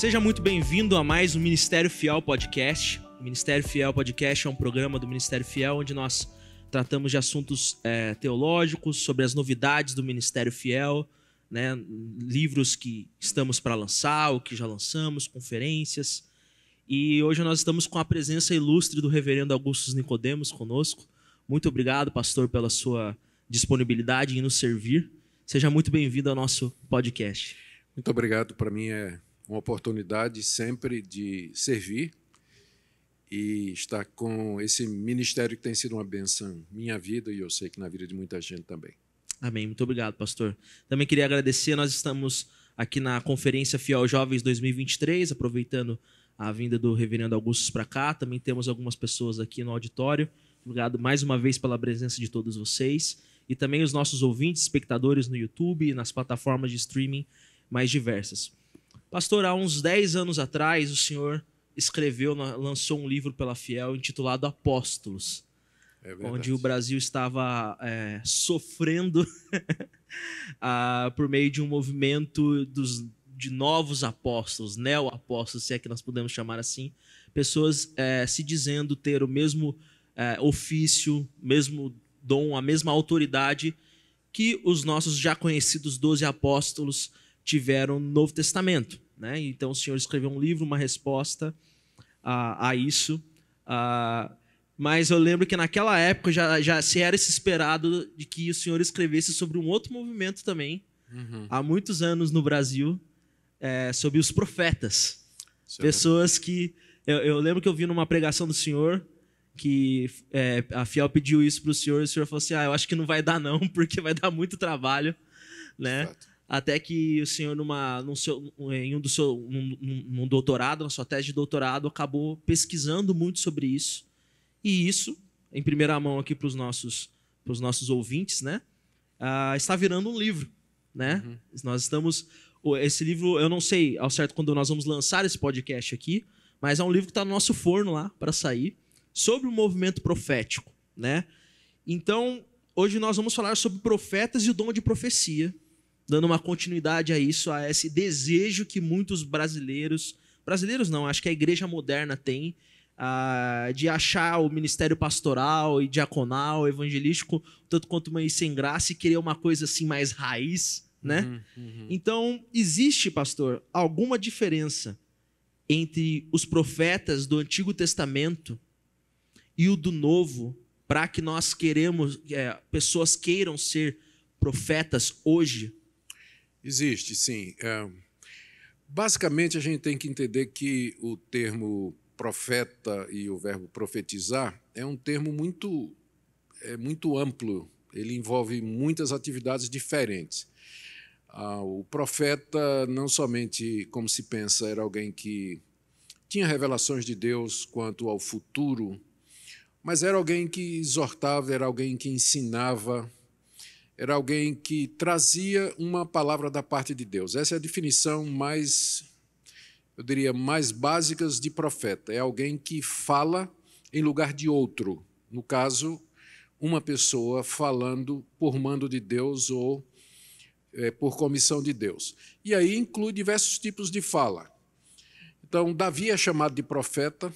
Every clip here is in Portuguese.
Seja muito bem-vindo a mais um Ministério Fiel Podcast. O Ministério Fiel Podcast é um programa do Ministério Fiel onde nós tratamos de assuntos é, teológicos, sobre as novidades do Ministério Fiel, né, livros que estamos para lançar ou que já lançamos, conferências. E hoje nós estamos com a presença ilustre do reverendo Augusto Nicodemos conosco. Muito obrigado, pastor, pela sua disponibilidade em nos servir. Seja muito bem-vindo ao nosso podcast. Muito obrigado. Para mim é uma oportunidade sempre de servir e estar com esse ministério que tem sido uma benção minha vida e eu sei que na vida de muita gente também. Amém. Muito obrigado, pastor. Também queria agradecer, nós estamos aqui na Conferência Fiel Jovens 2023, aproveitando a vinda do reverendo Augusto para cá. Também temos algumas pessoas aqui no auditório. Obrigado mais uma vez pela presença de todos vocês e também os nossos ouvintes, espectadores no YouTube e nas plataformas de streaming mais diversas. Pastor, há uns 10 anos atrás, o senhor escreveu, lançou um livro pela Fiel intitulado Apóstolos, é onde o Brasil estava é, sofrendo ah, por meio de um movimento dos, de novos apóstolos, neo-apóstolos, se é que nós podemos chamar assim, pessoas é, se dizendo ter o mesmo é, ofício, mesmo dom, a mesma autoridade que os nossos já conhecidos 12 apóstolos tiveram no Novo Testamento. Né? Então o Senhor escreveu um livro, uma resposta a, a isso. A, ah, mas eu lembro que naquela época já, já se era esperado de que o Senhor escrevesse sobre um outro movimento também, uhum. há muitos anos no Brasil, é, sobre os profetas. Pessoas que. Eu, eu, lembro que eu vi numa pregação do Senhor que é, a Fiel pediu isso para o Senhor e o Senhor falou assim: ah, eu acho que não vai dar não, porque vai dar muito trabalho. Né? Certo até que o senhor, numa, num seu, em um do seu num, num doutorado, na sua tese de doutorado, acabou pesquisando muito sobre isso. E isso, em primeira mão aqui para os nossos, os nossos ouvintes, né? Uh, está virando um livro, né? Uhum. Nós estamos... Esse livro, eu não sei ao certo quando nós vamos lançar esse podcast aqui, mas é um livro que está no nosso forno lá para sair, sobre o movimento profético, né? Então, hoje nós vamos falar sobre profetas e o dom de profecia, dando uma continuidade a isso, a esse desejo que muitos brasileiros, brasileiros não, acho que a igreja moderna tem, uh, de achar o ministério pastoral e diaconal, evangelístico, tanto quanto meio sem graça e querer uma coisa assim mais raiz, né? Uhum, uhum. Então, existe, pastor, alguma diferença entre os profetas do Antigo Testamento e o do Novo para que nós queremos, é, pessoas queiram ser profetas hoje Existe, sim. É, basicamente, a gente tem que entender que o termo profeta e o verbo profetizar é um termo muito, é muito amplo. Ele envolve muitas atividades diferentes. Ah, o profeta, não somente como se pensa, era alguém que tinha revelações de Deus quanto ao futuro, mas era alguém que exortava, era alguém que ensinava, era alguém que trazia uma palavra da parte de Deus. Essa é a definição mais, eu diria, mais básicas de profeta. É alguém que fala em lugar de outro. No caso, uma pessoa falando por mando de Deus ou é, por comissão de Deus. E aí inclui diversos tipos de fala. Então, Davi é chamado de profeta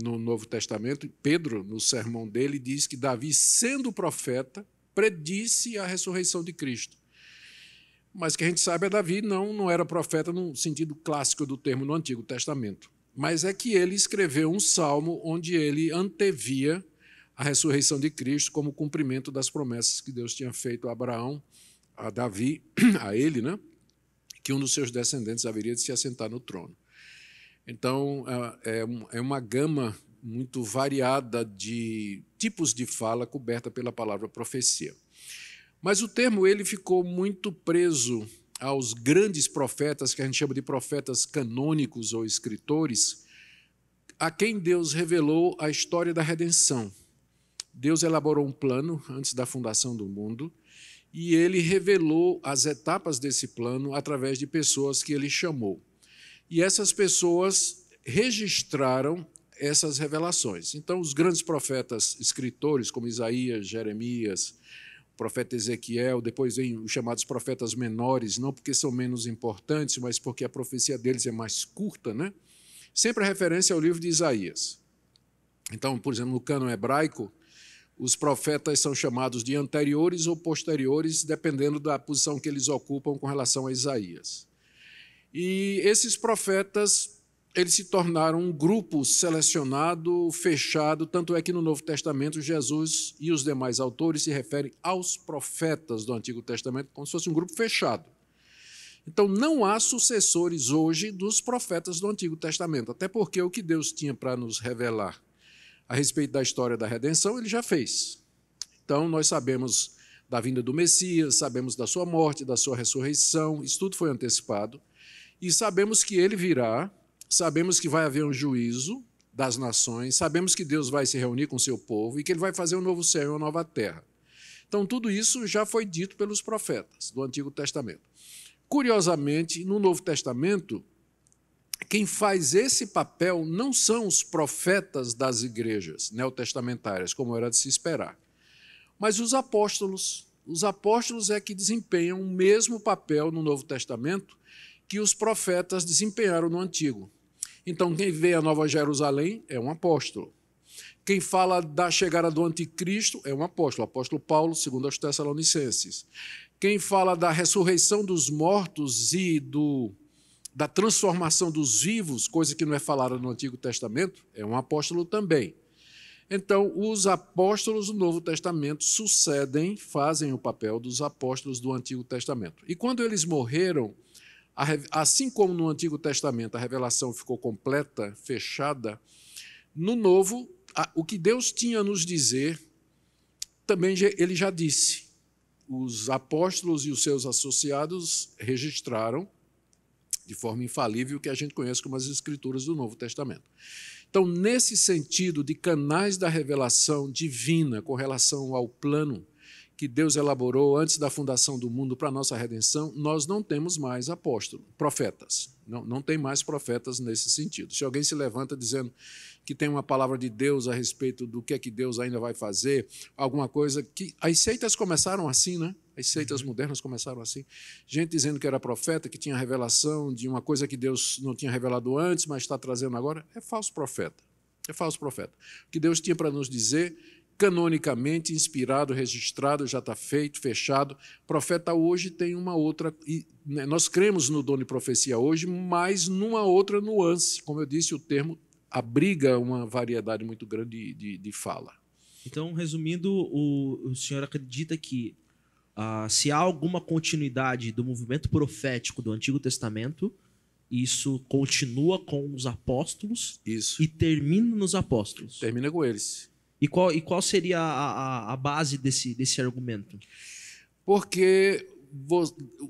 no Novo Testamento. Pedro, no sermão dele, diz que Davi, sendo profeta, predisse a ressurreição de Cristo. Mas que a gente sabe é Davi não, não era profeta no sentido clássico do termo no Antigo Testamento. Mas é que ele escreveu um salmo onde ele antevia a ressurreição de Cristo como cumprimento das promessas que Deus tinha feito a Abraão, a Davi, a ele, né? que um dos seus descendentes haveria de se assentar no trono. Então, é, é, é uma gama muito variada de tipos de fala coberta pela palavra profecia. Mas o termo ele ficou muito preso aos grandes profetas, que a gente chama de profetas canônicos ou escritores, a quem Deus revelou a história da redenção. Deus elaborou um plano antes da fundação do mundo e ele revelou as etapas desse plano através de pessoas que ele chamou. E essas pessoas registraram essas revelações. Então, os grandes profetas, escritores como Isaías, Jeremias, o profeta Ezequiel, depois vem os chamados profetas menores, não porque são menos importantes, mas porque a profecia deles é mais curta, né? Sempre a referência ao livro de Isaías. Então, por exemplo, no cânon hebraico, os profetas são chamados de anteriores ou posteriores, dependendo da posição que eles ocupam com relação a Isaías. E esses profetas eles se tornaram um grupo selecionado, fechado, tanto é que no Novo Testamento Jesus e os demais autores se referem aos profetas do Antigo Testamento como se fosse um grupo fechado. Então não há sucessores hoje dos profetas do Antigo Testamento, até porque o que Deus tinha para nos revelar a respeito da história da redenção, ele já fez. Então nós sabemos da vinda do Messias, sabemos da sua morte, da sua ressurreição, isso tudo foi antecipado, e sabemos que ele virá sabemos que vai haver um juízo das nações, sabemos que Deus vai se reunir com seu povo e que ele vai fazer um novo céu e uma nova terra. Então, tudo isso já foi dito pelos profetas do Antigo Testamento. Curiosamente, no Novo Testamento, quem faz esse papel não são os profetas das igrejas neotestamentárias, como era de se esperar, mas os apóstolos. Os apóstolos é que desempenham o mesmo papel no Novo Testamento que os profetas desempenharam no Antigo. Então, quem vê a Nova Jerusalém é um apóstolo. Quem fala da chegada do anticristo é um apóstolo, apóstolo Paulo, segundo os Tessalonicenses. Quem fala da ressurreição dos mortos e do, da transformação dos vivos, coisa que não é falada no Antigo Testamento, é um apóstolo também. Então, os apóstolos do Novo Testamento sucedem, fazem o papel dos apóstolos do Antigo Testamento. E quando eles morreram, Assim como no Antigo Testamento a revelação ficou completa, fechada, no Novo, o que Deus tinha a nos dizer, também ele já disse. Os apóstolos e os seus associados registraram de forma infalível o que a gente conhece como as Escrituras do Novo Testamento. Então, nesse sentido de canais da revelação divina com relação ao plano que Deus elaborou antes da fundação do mundo para a nossa redenção, nós não temos mais apóstolos, profetas. Não, não tem mais profetas nesse sentido. Se alguém se levanta dizendo que tem uma palavra de Deus a respeito do que é que Deus ainda vai fazer, alguma coisa que. As seitas começaram assim, né? As seitas uhum. modernas começaram assim. Gente dizendo que era profeta, que tinha revelação de uma coisa que Deus não tinha revelado antes, mas está trazendo agora. É falso profeta. É falso profeta. O que Deus tinha para nos dizer canonicamente inspirado, registrado, já está feito, fechado. O profeta hoje tem uma outra. Né, nós cremos no dono de profecia hoje, mas numa outra nuance. Como eu disse, o termo abriga uma variedade muito grande de, de, de fala. Então, resumindo, o, o senhor acredita que uh, se há alguma continuidade do movimento profético do Antigo Testamento, isso continua com os apóstolos isso. e termina nos apóstolos. Termina com eles. E qual, e qual seria a, a, a base desse, desse argumento? Porque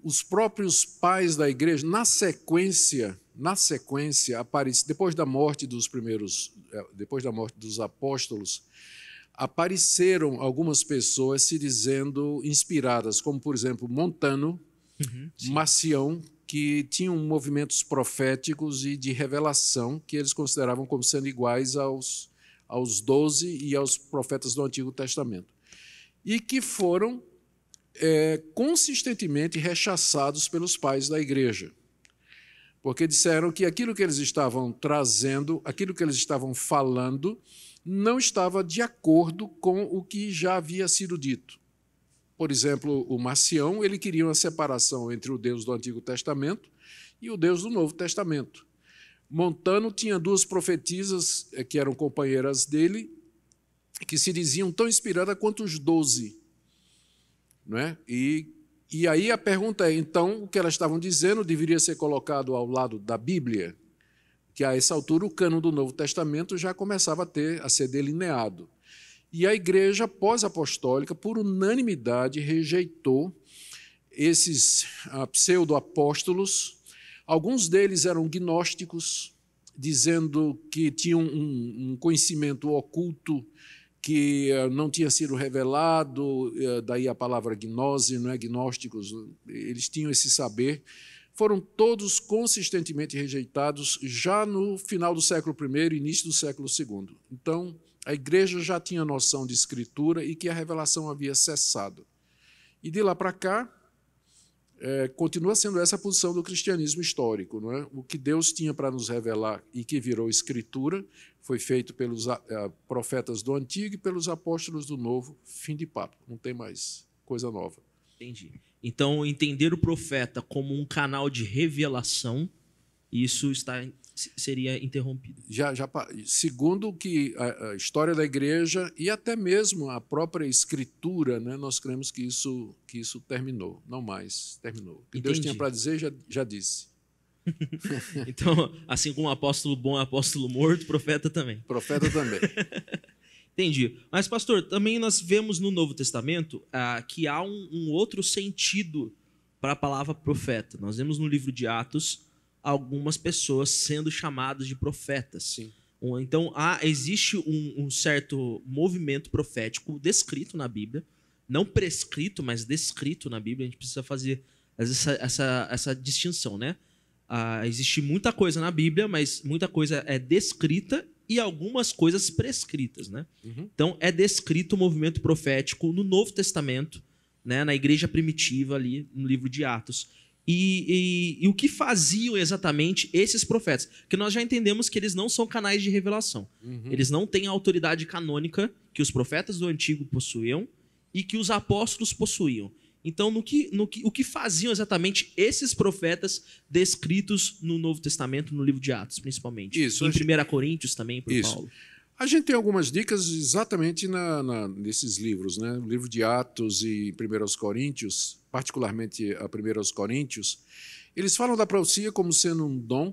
os próprios pais da igreja, na sequência, na sequência, aparece, depois da morte dos primeiros, é, depois da morte dos apóstolos, apareceram algumas pessoas se dizendo inspiradas, como por exemplo Montano, uhum, Marcião, que tinham movimentos proféticos e de revelação que eles consideravam como sendo iguais aos aos doze e aos profetas do Antigo Testamento, e que foram é, consistentemente rechaçados pelos pais da igreja, porque disseram que aquilo que eles estavam trazendo, aquilo que eles estavam falando, não estava de acordo com o que já havia sido dito. Por exemplo, o Marcião, ele queria uma separação entre o Deus do Antigo Testamento e o Deus do Novo Testamento. Montano tinha duas profetisas eh, que eram companheiras dele, que se diziam tão inspiradas quanto os doze. né? e, e aí a pergunta é: então, o que elas estavam dizendo deveria ser colocado ao lado da Bíblia? Que a essa altura o cano do Novo Testamento já começava a, ter, a ser delineado. E a igreja pós-apostólica, por unanimidade, rejeitou esses ah, pseudo-apóstolos Alguns deles eram gnósticos, dizendo que tinham um, um conhecimento oculto que eh, não tinha sido revelado, eh, daí a palavra gnose, não é? Gnósticos, eles tinham esse saber. Foram todos consistentemente rejeitados já no final do século I, início do século II. Então, a igreja já tinha noção de escritura e que a revelação havia cessado. E de lá para cá, é, continua sendo essa a posição do cristianismo histórico. Não é? O que Deus tinha para nos revelar e que virou escritura foi feito pelos profetas do Antigo e pelos apóstolos do Novo. Fim de papo, não tem mais coisa nova. Entendi. Então, entender o profeta como um canal de revelação, isso está seria interrompido. Já, já, segundo que a, a, história da igreja e até mesmo a própria escritura, né, nós cremos que isso, que isso terminou, não mais terminou. O que Entendi. Deus tinha para dizer já, já disse. então, assim como apóstolo bom é apóstolo morto, profeta também. Profeta também. Entendi. Mas, pastor, também nós vemos no Novo Testamento ah, que há um, um outro sentido para a palavra profeta. Nós vemos no livro de Atos algumas pessoas sendo chamadas de profetas. Sim. Então, há, existe um, um, certo movimento profético descrito na Bíblia, não prescrito, mas descrito na Bíblia. A gente precisa fazer essa, essa, essa distinção, né? Ah, existe muita coisa na Bíblia, mas muita coisa é descrita e algumas coisas prescritas, né? Uhum. Então, é descrito o movimento profético no Novo Testamento, né? na igreja primitiva ali, no livro de Atos. E, e, e, o que faziam exatamente esses profetas? Que nós já entendemos que eles não são canais de revelação. Uhum. Eles não têm a autoridade canônica que os profetas do antigo possuíam e que os apóstolos possuíam. Então, no que, no que, o que faziam exatamente esses profetas descritos no Novo Testamento, no livro de Atos, principalmente? Isso. Em gente... 1 Coríntios também, por Isso. Paulo. A gente tem algumas dicas exatamente na, na, nesses livros, né? O livro de Atos e 1 Coríntios particularmente a 1 Coríntios, eles falam da profecia como sendo um dom,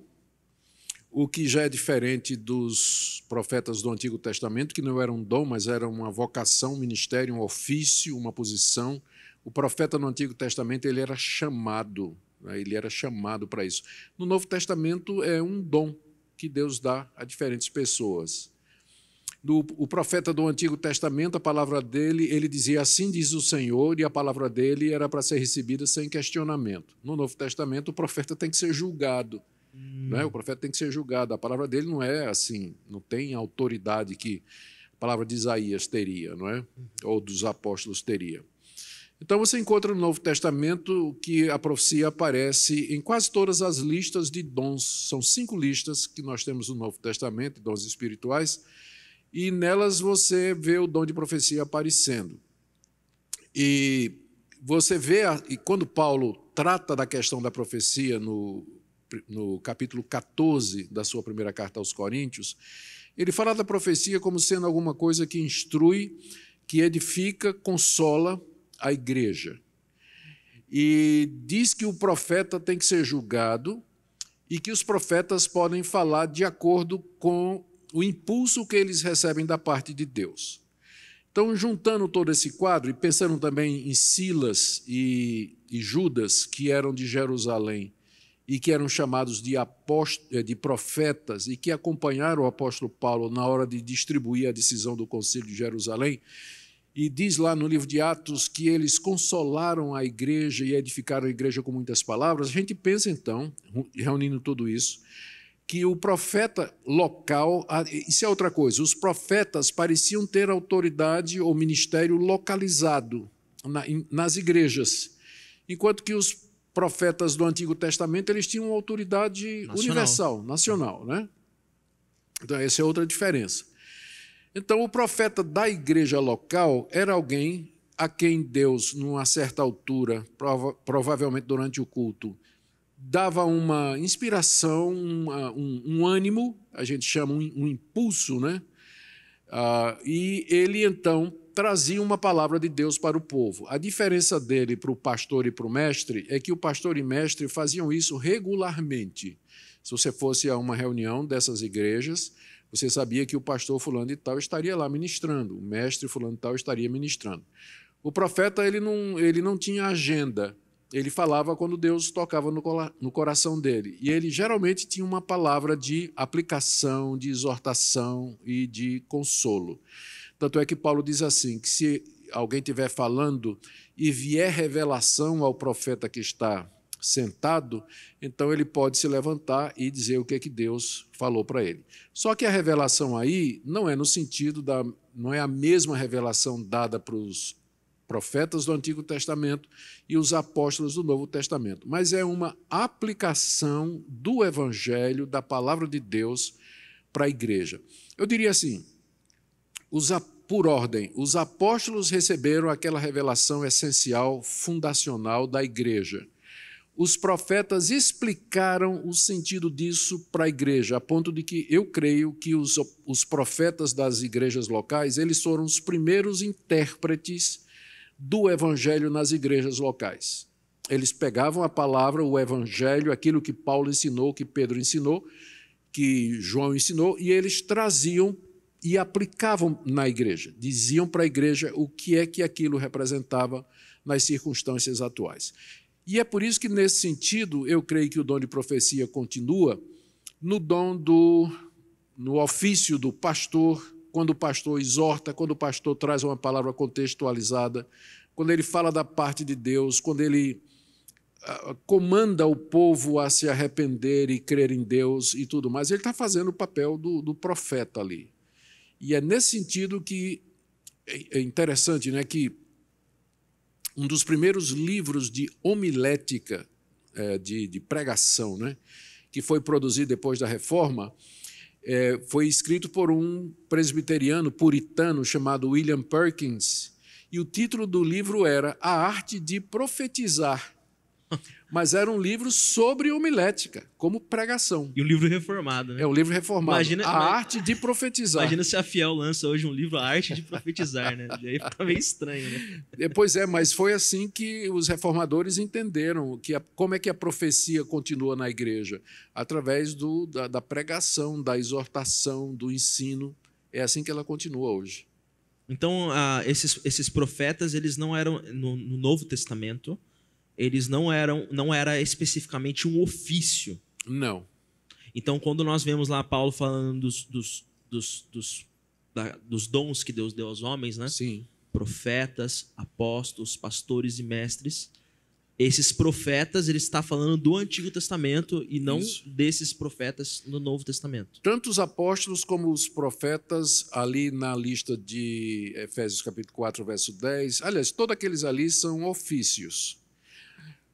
o que já é diferente dos profetas do Antigo Testamento, que não era um dom, mas era uma vocação, um ministério, um ofício, uma posição. O profeta no Antigo Testamento ele era chamado, né? ele era chamado para isso. No Novo Testamento é um dom que Deus dá a diferentes pessoas do o profeta do Antigo Testamento, a palavra dele, ele dizia assim diz o Senhor, e a palavra dele era para ser recebida sem questionamento. No Novo Testamento, o profeta tem que ser julgado. Hum. Né? O profeta tem que ser julgado. A palavra dele não é assim, não tem autoridade que a palavra de Isaías teria, não é? Uhum. Ou dos apóstolos teria. Então você encontra no Novo Testamento que a profecia aparece em quase todas as listas de dons. São cinco listas que nós temos no Novo Testamento, dons espirituais e nelas você vê o dom de profecia aparecendo. E você vê, e quando Paulo trata da questão da profecia no, no capítulo 14 da sua primeira carta aos Coríntios, ele fala da profecia como sendo alguma coisa que instrui, que edifica, consola a igreja. E diz que o profeta tem que ser julgado e que os profetas podem falar de acordo com o impulso que eles recebem da parte de Deus. Então, juntando todo esse quadro e pensando também em Silas e, e Judas, que eram de Jerusalém e que eram chamados de, eh, de profetas e que acompanharam o apóstolo Paulo na hora de distribuir a decisão do Conselho de Jerusalém, e diz lá no livro de Atos que eles consolaram a igreja e edificaram a igreja com muitas palavras. A gente pensa então, reunindo tudo isso, que o profeta local, isso é outra coisa, os profetas pareciam ter autoridade ou ministério localizado nas igrejas, enquanto que os profetas do Antigo Testamento eles tinham autoridade nacional. universal, nacional, né? Então essa é outra diferença. Então o profeta da igreja local era alguém a quem Deus, numa certa altura, prova, provavelmente durante o culto, dava uma inspiração, um, um, ânimo, a gente chama um, um impulso, né? Ah, e ele então trazia uma palavra de Deus para o povo. A diferença dele para o pastor e para o mestre é que o pastor e mestre faziam isso regularmente. Se você fosse a uma reunião dessas igrejas, você sabia que o pastor fulano de tal estaria lá ministrando, o mestre fulano de tal estaria ministrando. O profeta ele não, ele não tinha agenda, ele falava quando Deus tocava no coração dele. E ele geralmente tinha uma palavra de aplicação, de exortação e de consolo. Tanto é que Paulo diz assim: que se alguém estiver falando e vier revelação ao profeta que está sentado, então ele pode se levantar e dizer o que é que Deus falou para ele. Só que a revelação aí não é no sentido da não é a mesma revelação dada para os profetas do Antigo Testamento e os apóstolos do Novo Testamento, mas é uma aplicação do Evangelho, da palavra de Deus para a igreja. Eu diria assim: os, por ordem, os apóstolos receberam aquela revelação essencial, fundacional da igreja. Os profetas explicaram o sentido disso para a igreja, a ponto de que eu creio que os, os profetas das igrejas locais, eles foram os primeiros intérpretes do evangelho nas igrejas locais. Eles pegavam a palavra, o evangelho, aquilo que Paulo ensinou, que Pedro ensinou, que João ensinou, e eles traziam e aplicavam na igreja, diziam para a igreja o que é que aquilo representava nas circunstâncias atuais. E é por isso que, nesse sentido, eu creio que o dom de profecia continua no dom do. no ofício do pastor, quando o pastor exorta, quando o pastor traz uma palavra contextualizada, quando ele fala da parte de Deus, quando ele ah, comanda o povo a se arrepender e crer em Deus e tudo mais, ele está fazendo o papel do, do, profeta ali. E é nesse sentido que é, é interessante, né, que um dos primeiros livros de homilética, é, de, de pregação, né, que foi produzido depois da reforma, é, foi escrito por um presbiteriano puritano chamado William Perkins, e o título do livro era A Arte de Profetizar. mas era um livro sobre homilética, como pregação. E um livro reformado, né? É um livro reformado. Imagina, a mas... arte de profetizar. Imagina se a Fiel lança hoje um livro, A Arte de Profetizar, né? E aí fica meio estranho, né? Pois é, mas foi assim que os reformadores entenderam que a, como é que a profecia continua na igreja? Através do, da, da pregação, da exortação, do ensino. É assim que ela continua hoje. Então, esses, esses profetas, eles não eram, no, no Novo Testamento, eles não eram, não era especificamente um ofício. Não. Então, quando nós vemos lá Paulo falando dos, dos, dos, dos, da, dos dons que Deus deu aos homens, né? Sim. Profetas, apóstolos, pastores e mestres. Esses profetas, ele está falando do Antigo Testamento e não Isso. desses profetas no Novo Testamento. Tanto os apóstolos como os profetas, ali na lista de Efésios capítulo 4, verso 10. Aliás, todos aqueles ali são ofícios.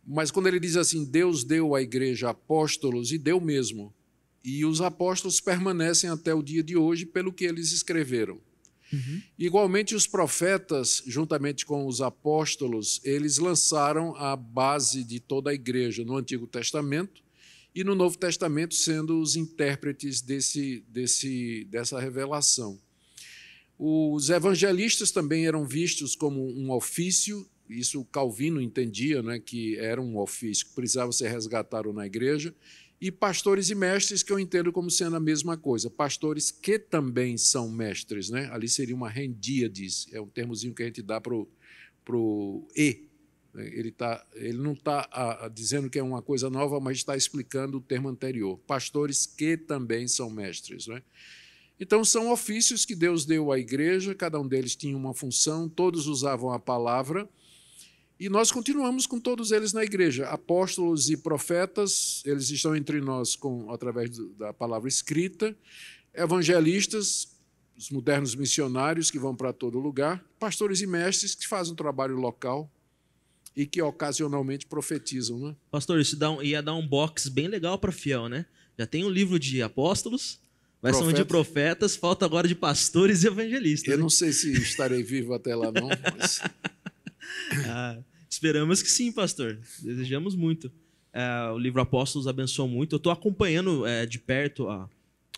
Mas quando ele diz assim, Deus deu à igreja apóstolos, e deu mesmo, e os apóstolos permanecem até o dia de hoje pelo que eles escreveram. Uhum. Igualmente, os profetas, juntamente com os apóstolos, eles lançaram a base de toda a igreja no Antigo Testamento e no Novo Testamento, sendo os intérpretes desse, desse, dessa revelação. Os evangelistas também eram vistos como um ofício isso Calvino entendia, né, que era um ofício que precisava ser resgatado na igreja, e pastores e mestres, que eu entendo como sendo a mesma coisa, pastores que também são mestres, né? ali seria uma rendíades, é um termozinho que a gente dá para o E. Né? Ele, tá, ele não está dizendo que é uma coisa nova, mas está explicando o termo anterior. Pastores que também são mestres. Né? Então, são ofícios que Deus deu à igreja, cada um deles tinha uma função, todos usavam a palavra, e nós continuamos com todos eles na igreja. Apóstolos e profetas, eles estão entre nós com, através da palavra escrita. Evangelistas, os modernos missionários que vão para todo lugar. Pastores e mestres que fazem um trabalho local e que ocasionalmente profetizam. Né? Pastor, isso dá um, ia dar um box bem legal para fiel, né? Já tem um livro de apóstolos, mas Profeta. são de profetas, falta agora de pastores e evangelistas. Eu não sei se estarei vivo até lá, não, mas. Ah, Esperamos que sim, pastor. Desejamos muito. É, o livro Apóstolos abençoou muito. Eu estou acompanhando é, de perto a,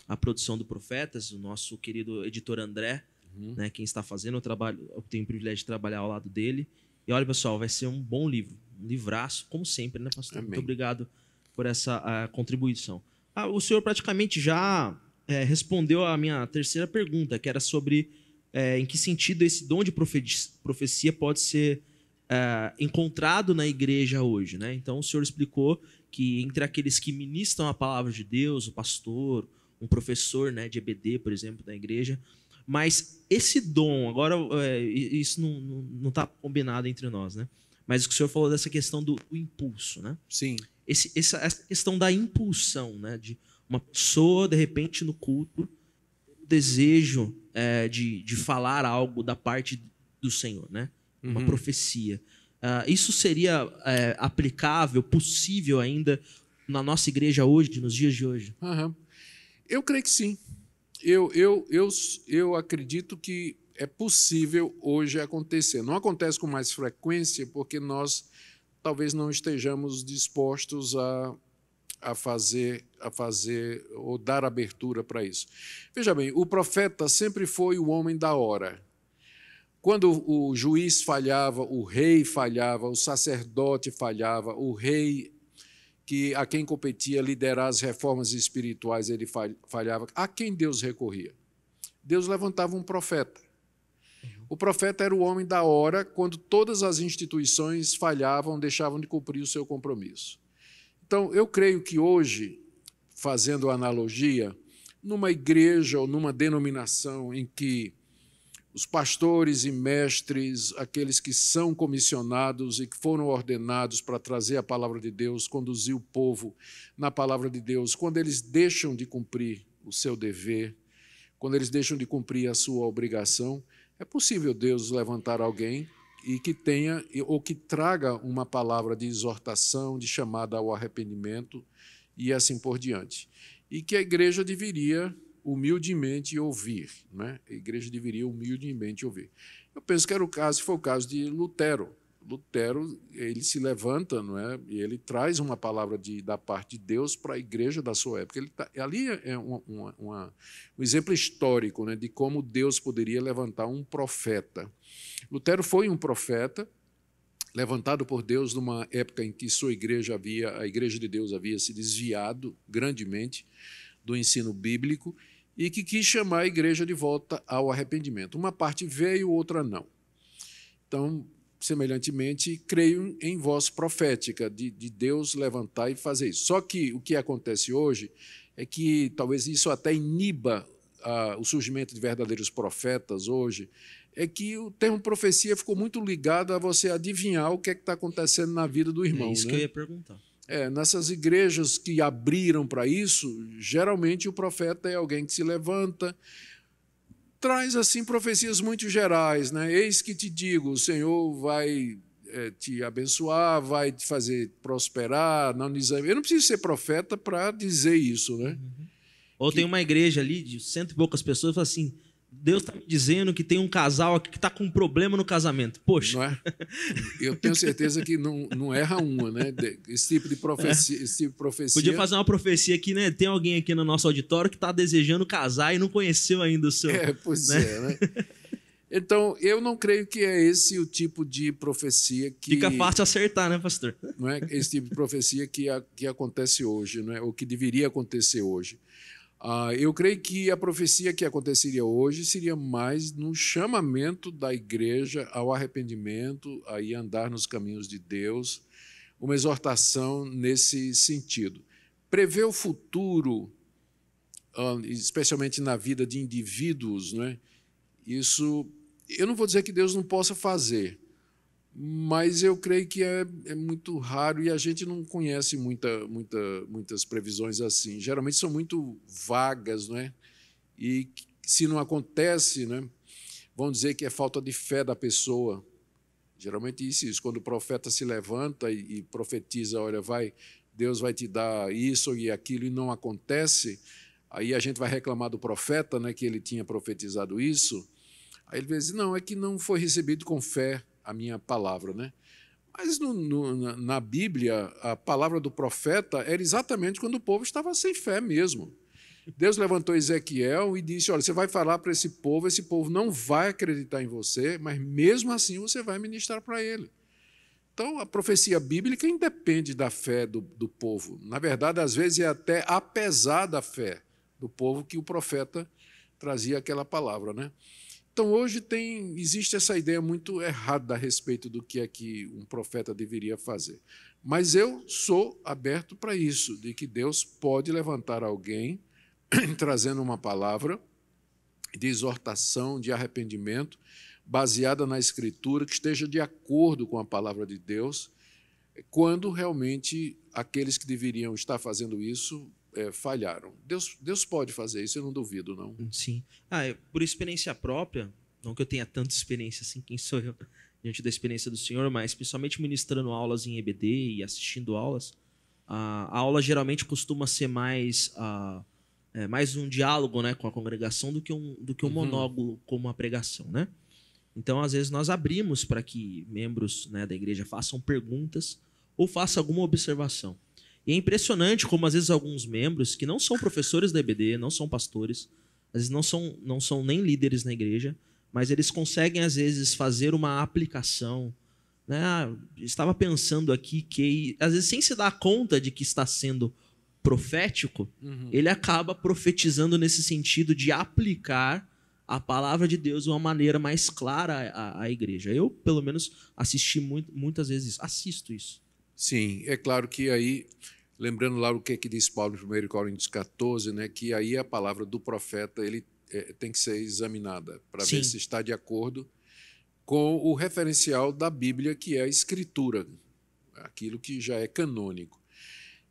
a produção do Profetas, o nosso querido editor André, uhum. né, quem está fazendo o trabalho. Eu tenho o privilégio de trabalhar ao lado dele. E olha, pessoal, vai ser um bom livro. Um livraço, como sempre, né, pastor? Amém. Muito obrigado por essa contribuição. Ah, o senhor praticamente já é, respondeu à minha terceira pergunta, que era sobre é, em que sentido esse dom de profecia pode ser uh, encontrado na igreja hoje. Né? Então o senhor explicou que entre aqueles que ministram a palavra de Deus, o pastor, um professor né, de EBD, por exemplo, da igreja, mas esse dom, agora é, isso não está combinado entre nós, né? Mas o que o senhor falou dessa questão do, do impulso, né? Sim. Esse, essa, essa, questão da impulsão, né? De uma pessoa, de repente, no culto, desejo é, de, de falar algo da parte do Senhor, né? uma uhum. profecia. Uh, isso seria é, aplicável, possível ainda na nossa igreja hoje, nos dias de hoje? Uhum. Eu creio que sim. Eu, eu, eu, eu acredito que é possível hoje acontecer. Não acontece com mais frequência, porque nós talvez não estejamos dispostos a, a fazer a fazer ou dar abertura para isso. Veja bem, o profeta sempre foi o homem da hora. Quando o juiz falhava, o rei falhava, o sacerdote falhava, o rei que a quem competia liderar as reformas espirituais, ele falhava. A quem Deus recorria? Deus levantava um profeta. O profeta era o homem da hora quando todas as instituições falhavam, deixavam de cumprir o seu compromisso. Então, eu creio que hoje, fazendo analogia, numa igreja ou numa denominação em que os pastores e mestres, aqueles que são comissionados e que foram ordenados para trazer a palavra de Deus, conduzir o povo na palavra de Deus, quando eles deixam de cumprir o seu dever, quando eles deixam de cumprir a sua obrigação, é possível Deus levantar alguém e que tenha ou que traga uma palavra de exortação, de chamada ao arrependimento e assim por diante. E que a igreja deveria humildemente ouvir. Né? A igreja deveria humildemente ouvir. Eu penso que era o caso, foi o caso de Lutero. Lutero ele se levanta, não é? E ele traz uma palavra de, da parte de Deus para a igreja da sua época. Ele tá, ali é, é uma, uma, uma, um exemplo histórico, né, de como Deus poderia levantar um profeta. Lutero foi um profeta levantado por Deus numa época em que sua igreja havia, a igreja de Deus havia se desviado grandemente do ensino bíblico e que quis chamar a igreja de volta ao arrependimento. Uma parte veio, outra não. Então, semelhantemente, creio em voz profética de, de Deus levantar e fazer isso. Só que o que acontece hoje é que talvez isso até iniba ah, o surgimento de verdadeiros profetas hoje, é que o termo profecia ficou muito ligado a você adivinhar o que é está acontecendo na vida do é irmão. É isso né? que eu ia perguntar. É, nessas igrejas que abriram para isso, geralmente o profeta é alguém que se levanta, traz assim profecias muito gerais, né? Eis que te digo, o Senhor vai é, te abençoar, vai te fazer prosperar, não Eu não preciso ser profeta para dizer isso, né? Uhum. Ou que... tem uma igreja ali de cento e poucas pessoas fala assim: Deus está me dizendo que tem um casal aqui que está com um problema no casamento. Poxa. É? Eu tenho certeza que não, não erra uma, né? Esse tipo de profecia. É. Tipo de profecia... Podia fazer uma profecia aqui, né? Tem alguém aqui no nosso auditório que está desejando casar e não conheceu ainda o seu. É, pois né? é, né? Então, eu não creio que é esse o tipo de profecia que. Fica fácil acertar, né, pastor? Não é esse tipo de profecia que, a, que acontece hoje, não é? ou que deveria acontecer hoje. Ah, eu creio que a profecia que aconteceria hoje seria mais no chamamento da igreja ao arrependimento, a andar nos caminhos de Deus, uma exortação nesse sentido. Prever o futuro, ah, especialmente na vida de indivíduos, né? isso eu não vou dizer que Deus não possa fazer, mas eu creio que é, é, muito raro e a gente não conhece muita, muita, muitas previsões assim. Geralmente são muito vagas, não é? E se não acontece, né, vão dizer que é falta de fé da pessoa. Geralmente isso, isso. quando o profeta se levanta e, e profetiza, olha, vai, Deus vai te dar isso e aquilo e não acontece, aí a gente vai reclamar do profeta, né, que ele tinha profetizado isso. Aí ele diz: "Não, é que não foi recebido com fé" a minha palavra, né? Mas no, no, na Bíblia, a palavra do profeta era exatamente quando o povo estava sem fé mesmo. Deus levantou Ezequiel e disse: Olha, você vai falar para esse povo, esse povo não vai acreditar em você, mas mesmo assim você vai ministrar para ele. Então, a profecia bíblica independe da fé do, do povo. Na verdade, às vezes é até apesar da fé do povo que o profeta trazia aquela palavra. Né? Então hoje tem, existe essa ideia muito errada a respeito do que é que um profeta deveria fazer. Mas eu sou aberto para isso, de que Deus pode levantar alguém trazendo uma palavra de exortação, de arrependimento, baseada na Escritura, que esteja de acordo com a palavra de Deus, quando realmente aqueles que deveriam estar fazendo isso é, falharam. Deus, Deus pode fazer isso, eu não duvido, não. Hum, sim. Ah, é por experiência própria, não que eu tenha tanta experiência assim, quem sou eu diante da experiência do Senhor, mas principalmente ministrando aulas em EBD e assistindo aulas, a, a aula geralmente costuma ser mais, a, é, mais um diálogo né, com a congregação do que um, do que um uhum. monólogo como a pregação, né? Então, às vezes, nós abrimos para que membros né, da igreja façam perguntas ou façam alguma observação. E é impressionante como, às vezes, alguns membros que não são professores da EBD, não são pastores, às vezes não são, não são nem líderes na igreja, mas eles conseguem, às vezes, fazer uma aplicação. Né? Ah, estava pensando aqui que, às vezes, sem se dar conta de que está sendo profético, uhum. ele acaba profetizando nesse sentido de aplicar a palavra de Deus de uma maneira mais clara à, à igreja. Eu, pelo menos, assisti muito, muitas vezes, assisto isso. Sim, é claro que aí, lembrando lá o que, é que diz Paulo em 1 Coríntios 14, né, que aí a palavra do profeta ele é, tem que ser examinada para ver se está de acordo com o referencial da Bíblia, que é a Escritura, aquilo que já é canônico.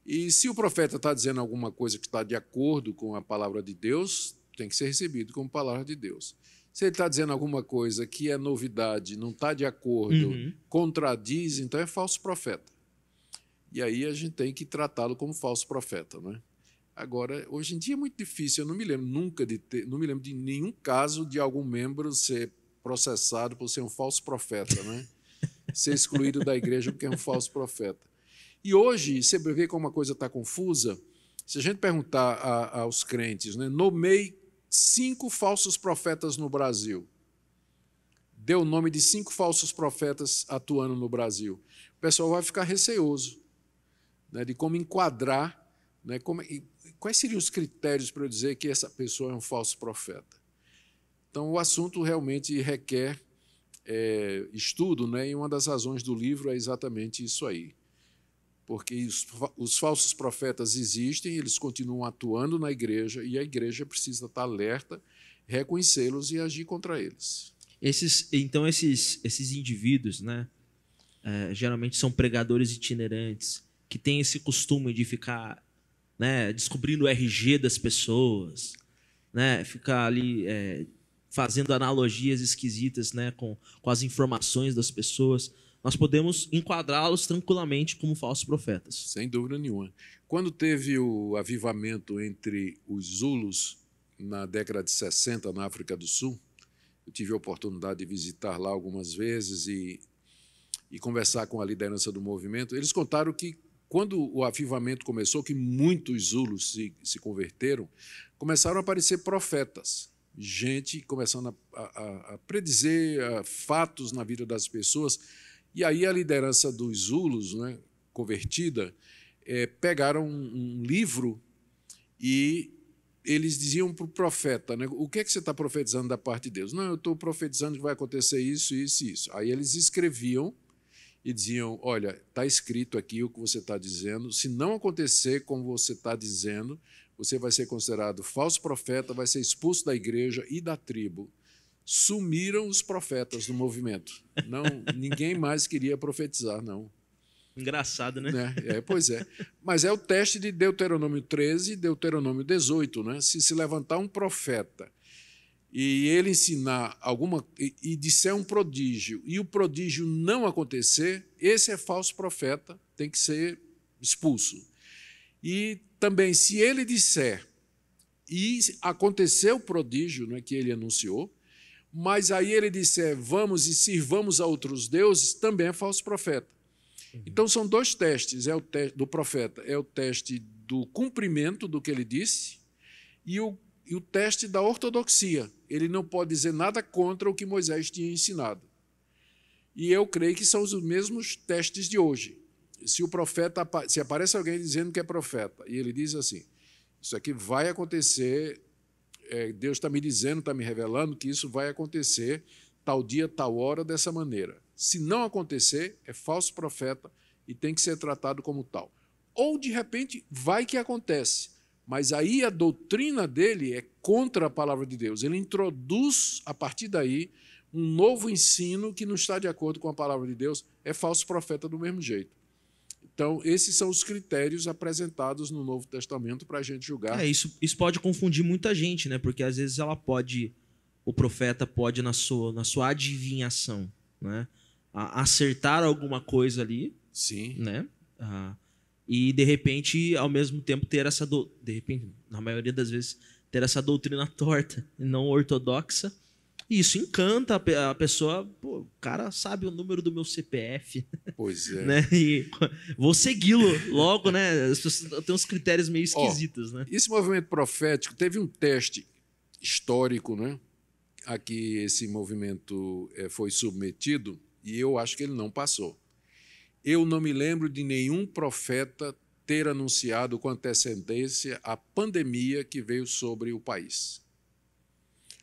E se o profeta está dizendo alguma coisa que está de acordo com a palavra de Deus, tem que ser recebido como palavra de Deus. Se ele está dizendo alguma coisa que é novidade, não está de acordo, uhum. contradiz, então é falso profeta. E aí a gente tem que tratá-lo como falso profeta, né? Agora, hoje em dia é muito difícil, eu não me lembro nunca de ter, não me lembro de nenhum caso de algum membro ser processado por ser um falso profeta, né? ser excluído da igreja porque é um falso profeta. E hoje, você vê como a coisa está confusa, se a gente perguntar a, aos crentes, né, nomei cinco falsos profetas no Brasil, deu o nome de cinco falsos profetas atuando no Brasil, o pessoal vai ficar receoso né, de como enquadrar, né, como, quais seriam os critérios para eu dizer que essa pessoa é um falso profeta. Então, o assunto realmente requer é, estudo, né, e uma das razões do livro é exatamente isso aí. Porque os, os falsos profetas existem, eles continuam atuando na igreja, e a igreja precisa estar alerta, reconhecê-los e agir contra eles. Esses, então, esses, esses indivíduos, né, é, geralmente são pregadores itinerantes, que tem esse costume de ficar né, descobrindo o RG das pessoas, né, ficar ali é, fazendo analogias esquisitas né, com, com as informações das pessoas, nós podemos enquadrá-los tranquilamente como falsos profetas. Sem dúvida nenhuma. Quando teve o avivamento entre os Zulus na década de 60 na África do Sul, eu tive a oportunidade de visitar lá algumas vezes e, e conversar com a liderança do movimento. Eles contaram que quando o avivamento começou, que muitos zulos se, se converteram, começaram a aparecer profetas, gente começando a, a, a predizer a, fatos na vida das pessoas. E aí a liderança dos zulos, né, convertida, é, pegaram um, um livro e eles diziam para o profeta, né, o que é que você está profetizando da parte de Deus? Não, eu estou profetizando que vai acontecer isso, isso e isso. Aí eles escreviam e diziam: Olha, está escrito aqui o que você está dizendo, se não acontecer como você está dizendo, você vai ser considerado falso profeta, vai ser expulso da igreja e da tribo. Sumiram os profetas do movimento. Não, ninguém mais queria profetizar, não. Engraçado, né? É, é, pois é. Mas é o teste de Deuteronômio 13 e Deuteronômio 18, né? Se se levantar um profeta e ele ensinar alguma e, e disser um prodígio e o prodígio não acontecer, esse é falso profeta, tem que ser expulso. E também se ele disser e aconteceu o prodígio, não é que ele anunciou, mas aí ele disser vamos e sirvamos a outros deuses, também é falso profeta. Uhum. Então são dois testes, é o teste do profeta, é o teste do cumprimento do que ele disse e o e o teste da ortodoxia. Ele não pode dizer nada contra o que Moisés tinha ensinado. E eu creio que são os mesmos testes de hoje. Se o profeta se aparece alguém dizendo que é profeta e ele diz assim, isso aqui vai acontecer, é, Deus está me dizendo, está me revelando que isso vai acontecer tal dia, tal hora, dessa maneira. Se não acontecer, é falso profeta e tem que ser tratado como tal. Ou de repente vai que acontece. Mas aí a doutrina dele é contra a palavra de Deus. Ele introduz, a partir daí, um novo ensino que não está de acordo com a palavra de Deus. É falso profeta do mesmo jeito. Então, esses são os critérios apresentados no Novo Testamento para a gente julgar. É, isso, isso pode confundir muita gente, né? Porque às vezes ela pode, o profeta pode, na sua, na sua adivinhação, né? acertar alguma coisa ali. Sim. Né? Ah, e de repente, ao mesmo tempo, ter essa. Do... De repente, na maioria das vezes, ter essa doutrina torta e não ortodoxa. E isso encanta a pessoa. Pô, o cara sabe o número do meu CPF. Pois é. né? E vou segui-lo logo, né? As pessoas têm uns critérios meio esquisitos, né? Esse movimento profético teve um teste histórico, né? A que esse movimento eh, foi submetido e eu acho que ele não passou eu não me lembro de nenhum profeta ter anunciado com antecedência a pandemia que veio sobre o país.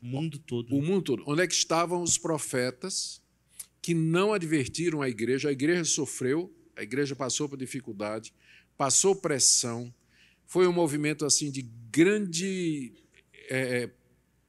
O mundo todo. O né? mundo todo. Onde é que estavam os profetas que não advertiram a igreja? A igreja sofreu, a igreja passou por dificuldade, passou pressão. Foi um movimento assim de grande é, é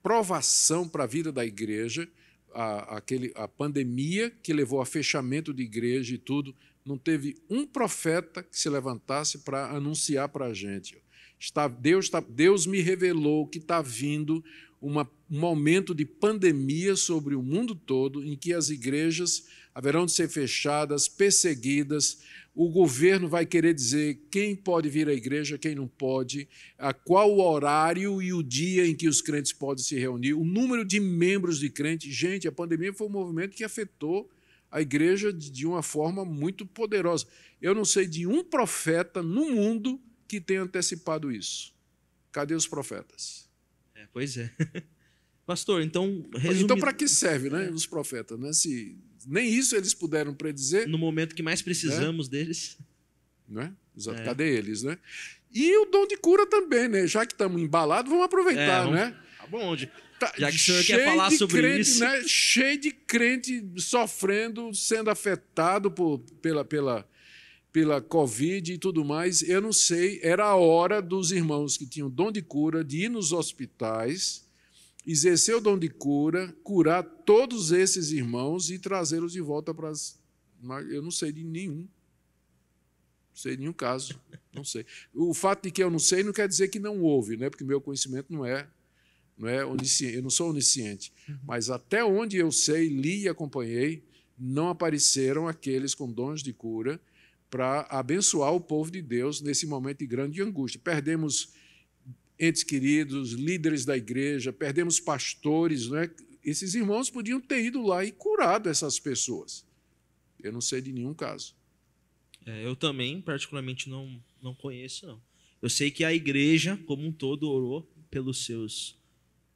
provação para a vida da igreja. A, aquele, a pandemia que levou a fechamento de igreja e tudo não teve um profeta que se levantasse para anunciar para a gente. Está, Deus, está, Deus me revelou que está vindo uma, um momento de pandemia sobre o mundo todo, em que as igrejas haverão de ser fechadas, perseguidas, o governo vai querer dizer quem pode vir à igreja, quem não pode, a qual o horário e o dia em que os crentes podem se reunir, o número de membros de crentes. Gente, a pandemia foi um movimento que afetou a igreja de uma forma muito poderosa. Eu não sei de um profeta no mundo que tenha antecipado isso. Cadê os profetas? É, pois é. Pastor, então. Resumido... Então, para que serve né, os profetas? Né? Se nem isso eles puderam predizer. No momento que mais precisamos né? deles. Né? Exato. É. Cadê eles, né? E o dom de cura também, né? Já que estamos embalados, vamos aproveitar, é, vamos... né? Tá bom, onde? Tá Já que o senhor quer falar sobre crente, isso. Né? Cheio de crente sofrendo, sendo afetado por, pela, pela, pela Covid e tudo mais. Eu não sei, era a hora dos irmãos que tinham dom de cura de ir nos hospitais, exercer o dom de cura, curar todos esses irmãos e trazê-los de volta para as. Eu não sei de nenhum. Não sei de nenhum caso. Não sei. O fato de que eu não sei não quer dizer que não houve, né? porque meu conhecimento não é não é onisciente, eu não sou onisciente, uhum. mas até onde eu sei, li e acompanhei, não apareceram aqueles com dons de cura para abençoar o povo de Deus nesse momento de grande angústia. Perdemos entes queridos, líderes da igreja, perdemos pastores, né? Esses irmãos podiam ter ido lá e curado essas pessoas. Eu não sei de nenhum caso. É, eu também, particularmente, não, não conheço, não. Eu sei que a igreja, como um todo, orou pelos seus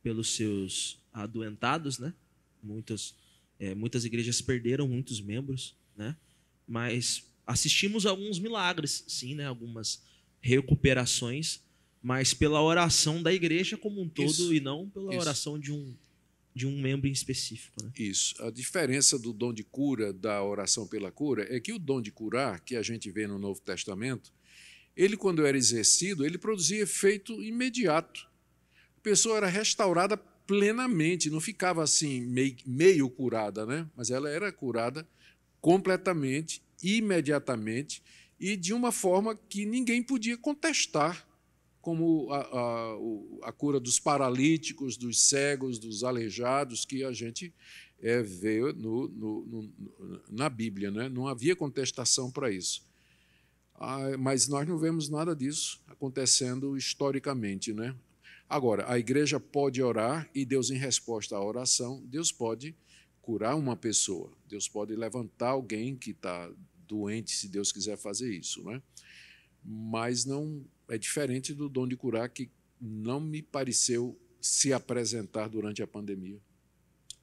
pelos seus adoentados, né? Muitas, é, muitas igrejas perderam muitos membros, né? Mas assistimos alguns milagres, sim, né? Algumas recuperações, mas pela oração da igreja como um todo isso, e não pela isso. oração de um de um membro em específico. Né? Isso. A diferença do dom de cura da oração pela cura é que o dom de curar que a gente vê no Novo Testamento, ele quando era exercido, ele produzia efeito imediato a pessoa era restaurada plenamente, não ficava assim meio, meio curada, né? mas ela era curada completamente, imediatamente e de uma forma que ninguém podia contestar, como a, a, a cura dos paralíticos, dos cegos, dos aleijados, que a gente é, no, no, no, na Bíblia. Né? Não havia contestação para isso. Ah, mas nós não vemos nada disso acontecendo historicamente. Né? Agora, a igreja pode orar e Deus, em resposta à oração, Deus pode curar uma pessoa, Deus pode levantar alguém que está doente, se Deus quiser fazer isso, né? Mas não é diferente do dom de curar que não me pareceu se apresentar durante a pandemia.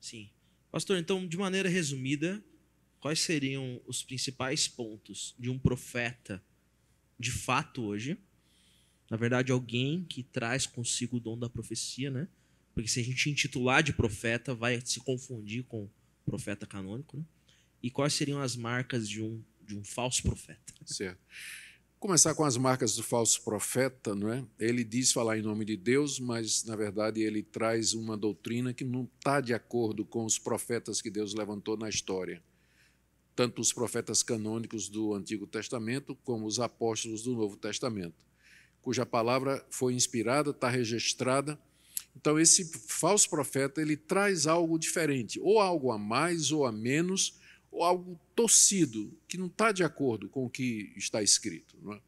Sim. Pastor, então, de maneira resumida, quais seriam os principais pontos de um profeta de fato hoje na verdade, alguém que traz consigo o dom da profecia, né? Porque se a gente intitular de profeta, vai se confundir com profeta canônico, né? E quais seriam as marcas de um, de um falso profeta? Certo. Começar com as marcas do falso profeta, não é? Ele diz falar em nome de Deus, mas na verdade ele traz uma doutrina que não está de acordo com os profetas que Deus levantou na história tanto os profetas canônicos do Antigo Testamento como os apóstolos do Novo Testamento cuja palavra foi inspirada, está registrada. Então, esse falso profeta ele traz algo diferente, ou algo a mais ou a menos, ou algo torcido, que não está de acordo com o que está escrito. É?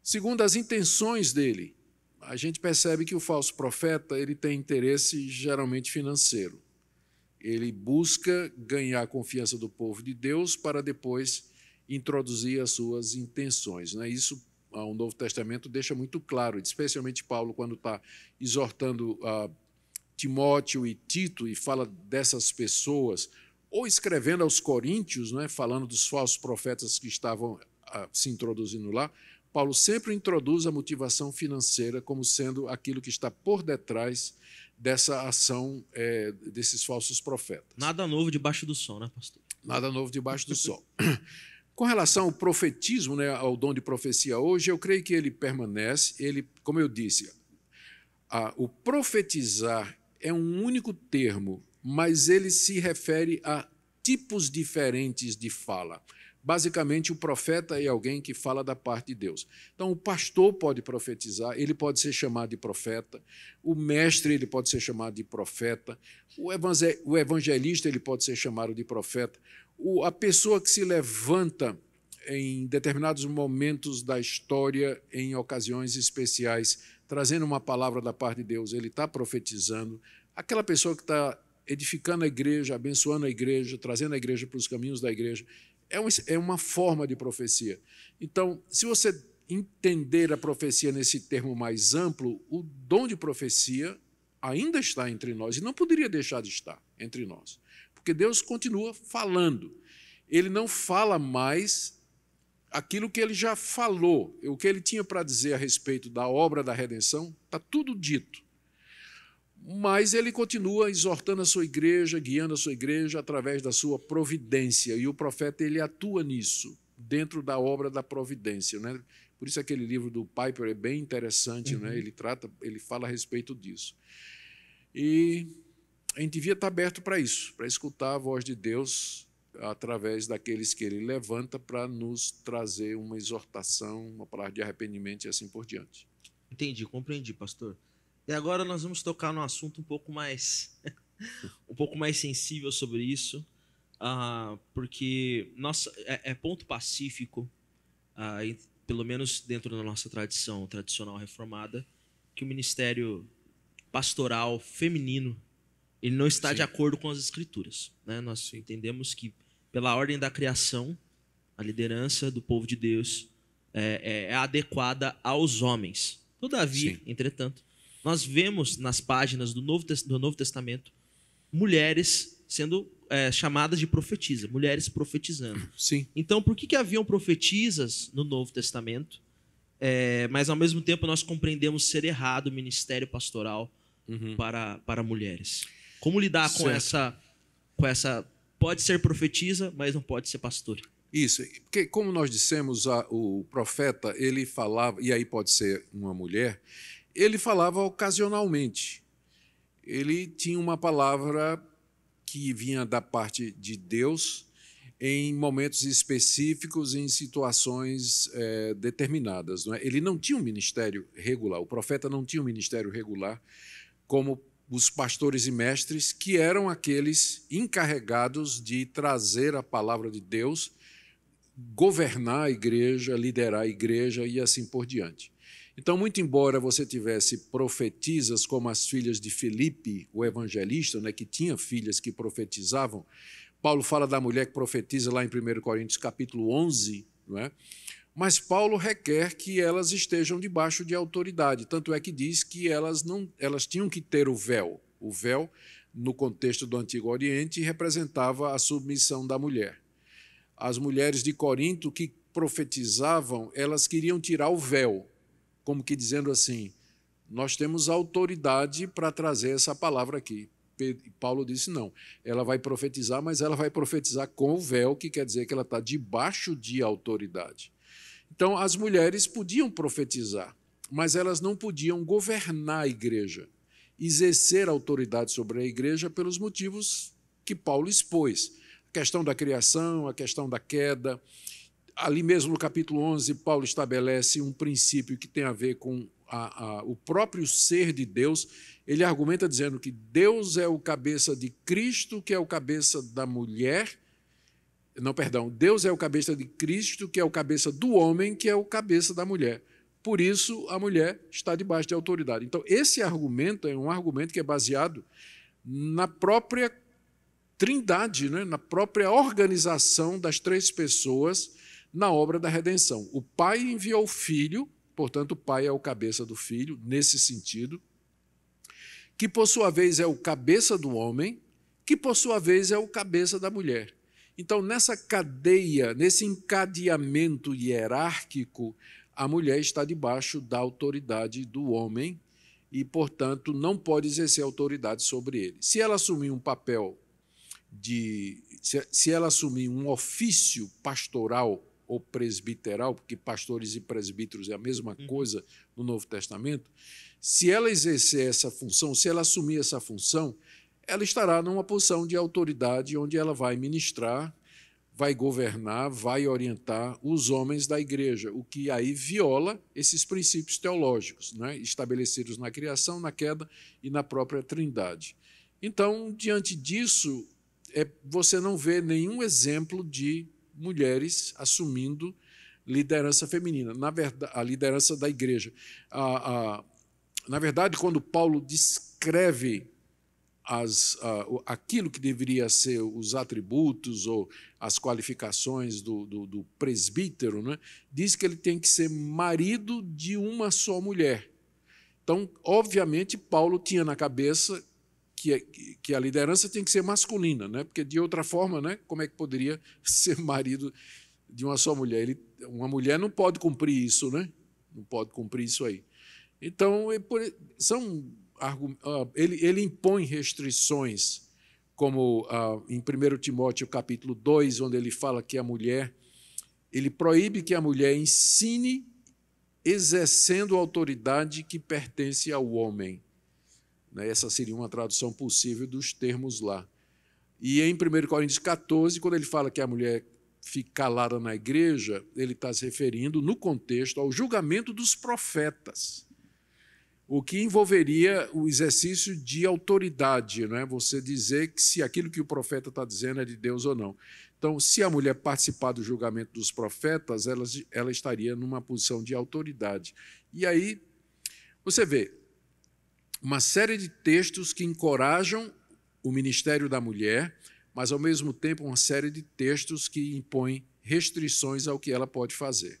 Segundo as intenções dele, a gente percebe que o falso profeta ele tem interesse geralmente financeiro. Ele busca ganhar a confiança do povo de Deus para depois introduzir as suas intenções. É Isso ao Novo Testamento deixa muito claro, especialmente Paulo, quando está exortando Timóteo e Tito e fala dessas pessoas, ou escrevendo aos Coríntios, né, falando dos falsos profetas que estavam ah, se introduzindo lá, Paulo sempre introduz a motivação financeira como sendo aquilo que está por detrás dessa ação é, desses falsos profetas. Nada novo debaixo do sol, né, pastor? Nada novo debaixo do sol. Com relação ao profetismo, né, ao dom de profecia hoje, eu creio que ele permanece. Ele, como eu disse, a, o profetizar é um único termo, mas ele se refere a tipos diferentes de fala. Basicamente, o profeta é alguém que fala da parte de Deus. Então, o pastor pode profetizar, ele pode ser chamado de profeta, o mestre ele pode ser chamado de profeta, o evangelista ele pode ser chamado de profeta, o, a pessoa que se levanta em determinados momentos da história, em ocasiões especiais, trazendo uma palavra da parte de Deus, ele está profetizando. Aquela pessoa que está edificando a igreja, abençoando a igreja, trazendo a igreja para os caminhos da igreja, é é uma forma de profecia. Então, se você entender a profecia nesse termo mais amplo, o dom de profecia ainda está entre nós e não poderia deixar de estar entre nós porque Deus continua falando. Ele não fala mais aquilo que ele já falou, o que ele tinha para dizer a respeito da obra da redenção, está tudo dito. Mas ele continua exortando a sua igreja, guiando a sua igreja através da sua providência, e o profeta ele atua nisso, dentro da obra da providência, né? Por isso aquele livro do Piper é bem interessante, né? uhum. né? Ele trata, ele fala a respeito disso. E a gente devia estar aberto para isso, para escutar a voz de Deus através daqueles que ele levanta para nos trazer uma exortação, uma palavra de arrependimento e assim por diante. Entendi, compreendi, pastor. E agora nós vamos tocar num assunto um pouco mais um pouco mais sensível sobre isso, ah, porque nossa, é, é, ponto pacífico, ah, pelo menos dentro da nossa tradição tradicional reformada, que o ministério pastoral feminino ele não está Sim. de acordo com as escrituras. Né? Nós entendemos que, pela ordem da criação, a liderança do povo de Deus é, é, é adequada aos homens. Todavia, Sim. entretanto, nós vemos nas páginas do Novo, do Novo Testamento mulheres sendo é, chamadas de profetisa, mulheres profetizando. Sim. Então, por que, que haviam profetisas no Novo Testamento, é, mas ao mesmo tempo nós compreendemos ser errado o ministério pastoral uhum. para, para mulheres? Como lidar certo. com essa com essa pode ser profetisa, mas não pode ser pastor. Isso, porque como nós dissemos, a, o profeta, ele falava, e aí pode ser uma mulher, ele falava ocasionalmente. Ele tinha uma palavra que vinha da parte de Deus em momentos específicos, em situações é, determinadas. Não é? Ele não tinha um ministério regular, o profeta não tinha um ministério regular como os pastores e mestres, que eram aqueles encarregados de trazer a palavra de Deus, governar a igreja, liderar a igreja e assim por diante. Então, muito embora você tivesse profetisas como as filhas de Felipe, o evangelista, né, que tinha filhas que profetizavam, Paulo fala da mulher que profetiza lá em 1 Coríntios capítulo 11, não é? mas Paulo requer que elas estejam debaixo de autoridade. Tanto é que diz que elas não, elas tinham que ter o véu. O véu, no contexto do Antigo Oriente, representava a submissão da mulher. As mulheres de Corinto que profetizavam, elas queriam tirar o véu, como que dizendo assim: nós temos autoridade para trazer essa palavra aqui. Paulo disse: não, ela vai profetizar, mas ela vai profetizar com o véu, que quer dizer que ela está debaixo de autoridade. Então, as mulheres podiam profetizar, mas elas não podiam governar a igreja, exercer autoridade sobre a igreja pelos motivos que Paulo expôs. A questão da criação, a questão da queda. Ali mesmo no capítulo 11, Paulo estabelece um princípio que tem a ver com a, a, o próprio ser de Deus, ele argumenta dizendo que Deus é o cabeça de Cristo, que é o cabeça da mulher, não, perdão. Deus é o cabeça de Cristo, que é o cabeça do homem, que é o cabeça da mulher. Por isso, a mulher está debaixo de autoridade. Então, esse argumento é um argumento que é baseado na própria trindade, né? na própria organização das três pessoas na obra da redenção. O Pai enviou o Filho, portanto, o Pai é o cabeça do Filho, nesse sentido, que por sua vez é o cabeça do homem, que por sua vez é o cabeça da mulher. Então, nessa cadeia, nesse encadeamento hierárquico, a mulher está debaixo da autoridade do homem e, portanto, não pode exercer autoridade sobre ele. Se ela assumir um papel de. Se, ela assumir um ofício pastoral ou presbiteral, porque pastores e presbíteros é a mesma uhum. coisa no Novo Testamento, se ela exercer essa função, se ela assumir essa função, ela estará numa posição de autoridade onde ela vai ministrar, vai governar, vai orientar os homens da igreja, o que aí viola esses princípios teológicos né, estabelecidos na criação, na queda e na própria trindade. Então, diante disso, é, você não vê nenhum exemplo de mulheres assumindo liderança feminina, na verdade, a liderança da igreja. A, a, na verdade, quando Paulo descreve as, uh, aquilo que deveria ser os atributos ou as qualificações do, do, do presbítero, né? diz que ele tem que ser marido de uma só mulher. Então, obviamente, Paulo tinha na cabeça que, que a liderança tem que ser masculina, né? porque de outra forma, né? como é que poderia ser marido de uma só mulher? Ele, uma mulher não pode cumprir isso, né? não pode cumprir isso aí. Então, é são ele, ele impõe restrições, como ah, em 1 Timóteo capítulo 2, onde ele fala que a mulher, ele proíbe que a mulher ensine exercendo a autoridade que pertence ao homem. Né? Essa seria uma tradução possível dos termos lá. E em 1 Coríntios 14, quando ele fala que a mulher fica calada na igreja, ele está se referindo, no contexto, ao julgamento dos profetas o que envolveria o exercício de autoridade, é? você dizer que se aquilo que o profeta está dizendo é de Deus ou não. Então, se a mulher participar do julgamento dos profetas, ela, ela estaria numa posição de autoridade. E aí, você vê uma série de textos que encorajam o ministério da mulher, mas, ao mesmo tempo, uma série de textos que impõem restrições ao que ela pode fazer.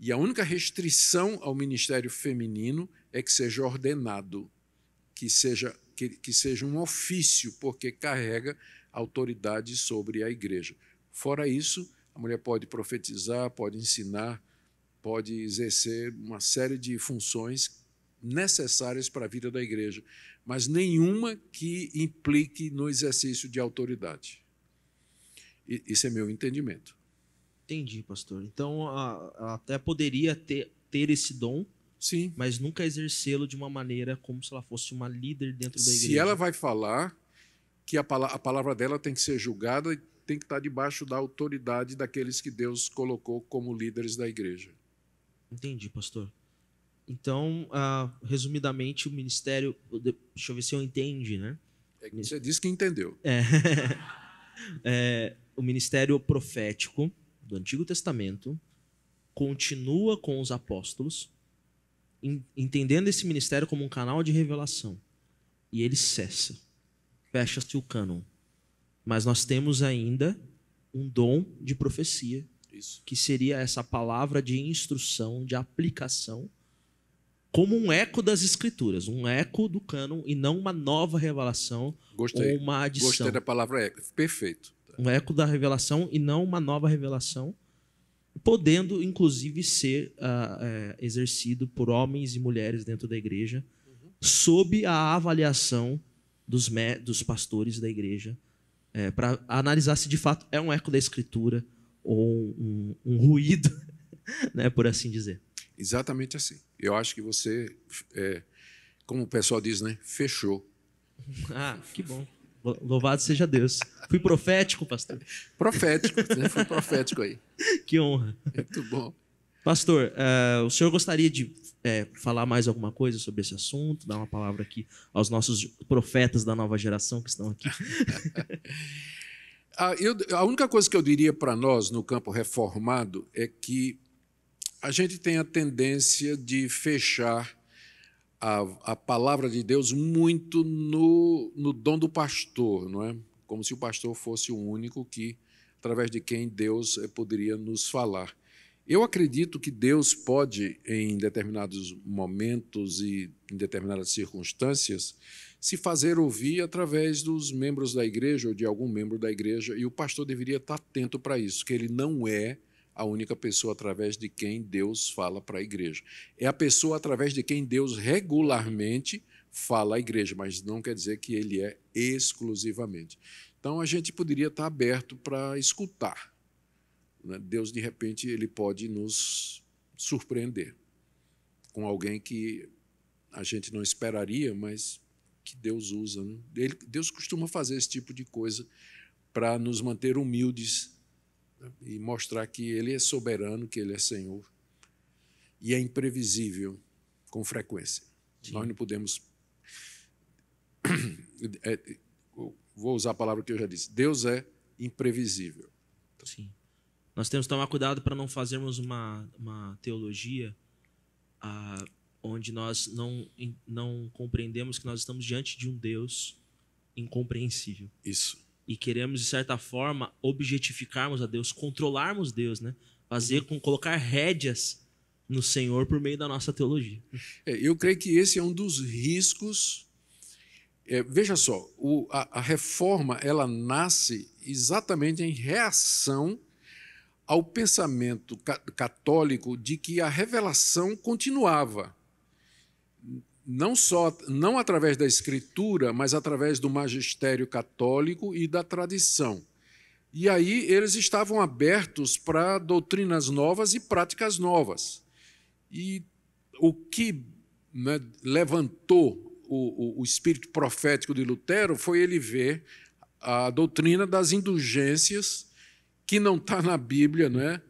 E a única restrição ao ministério feminino é que seja ordenado, que seja, que, que seja um ofício, porque carrega autoridade sobre a igreja. Fora isso, a mulher pode profetizar, pode ensinar, pode exercer uma série de funções necessárias para a vida da igreja, mas nenhuma que implique no exercício de autoridade. Isso é meu entendimento. Entendi, pastor. Então, a, ela até poderia ter, ter esse dom, Sim. mas nunca exercê-lo de uma maneira como se ela fosse uma líder dentro da igreja. Se ela vai falar que a, a palavra dela tem que ser julgada e tem que estar debaixo da autoridade daqueles que Deus colocou como líderes da igreja. Entendi, pastor. Então, ah, resumidamente, o ministério. Deixa eu ver se eu entendi, né? É que você disse que entendeu. É. é o ministério profético do Antigo Testamento, continua com os apóstolos, entendendo esse ministério como um canal de revelação. E ele cessa. Fecha-se o cânon. Mas nós temos ainda um dom de profecia, Isso. que seria essa palavra de instrução, de aplicação, como um eco das escrituras, um eco do cânon e não uma nova revelação Gostei. ou uma adição. Gostei da palavra eco. Perfeito um eco da revelação e não uma nova revelação, podendo, inclusive, ser uh, exercido por homens e mulheres dentro da igreja, uhum. sob a avaliação dos, dos pastores da igreja, eh, para analisar se de fato é um eco da escritura ou um, um ruído, né, por assim dizer. Exatamente assim. Eu acho que você, é, como o pessoal diz, né, fechou. ah, que bom. Louvado seja Deus. Fui profético, pastor. profético, você né? foi profético aí. Que honra. Muito bom. Pastor, uh, o senhor gostaria de é, falar mais alguma coisa sobre esse assunto? Dar uma palavra aqui aos nossos profetas da nova geração que estão aqui. a, ah, eu, a única coisa que eu diria para nós no campo reformado é que a gente tem a tendência de fechar a, a palavra de Deus muito no, no dom do pastor, não é? Como se o pastor fosse o único que, através de quem Deus eh, poderia nos falar. Eu acredito que Deus pode, em determinados momentos e em determinadas circunstâncias, se fazer ouvir através dos membros da igreja ou de algum membro da igreja, e o pastor deveria estar atento para isso, que ele não é a única pessoa através de quem Deus fala para a igreja. É a pessoa através de quem Deus regularmente fala à igreja, mas não quer dizer que ele é exclusivamente. Então a gente poderia estar aberto para escutar. Né? Deus, de repente, ele pode nos surpreender com alguém que a gente não esperaria, mas que Deus usa. Né? Deus costuma fazer esse tipo de coisa para nos manter humildes e mostrar que Ele é soberano, que Ele é Senhor e é imprevisível com frequência. Sim. Nós não podemos. É, vou usar a palavra que eu já disse. Deus é imprevisível. Sim. Nós temos que tomar cuidado para não fazermos uma, uma teologia ah, onde nós não, não compreendemos que nós estamos diante de um Deus incompreensível. Isso e queremos, de certa forma, objetificarmos a Deus, controlarmos Deus, né? Fazer com colocar rédeas no Senhor por meio da nossa teologia. É, eu creio que esse é um dos riscos. É, veja só, o, a, a reforma ela nasce exatamente em reação ao pensamento ca católico de que a revelação continuava não só não através da escritura, mas através do magistério católico e da tradição. E aí eles estavam abertos para doutrinas novas e práticas novas. E o que né, levantou o, o, o espírito profético de Lutero foi ele ver a doutrina das indulgências, que não está na Bíblia, né?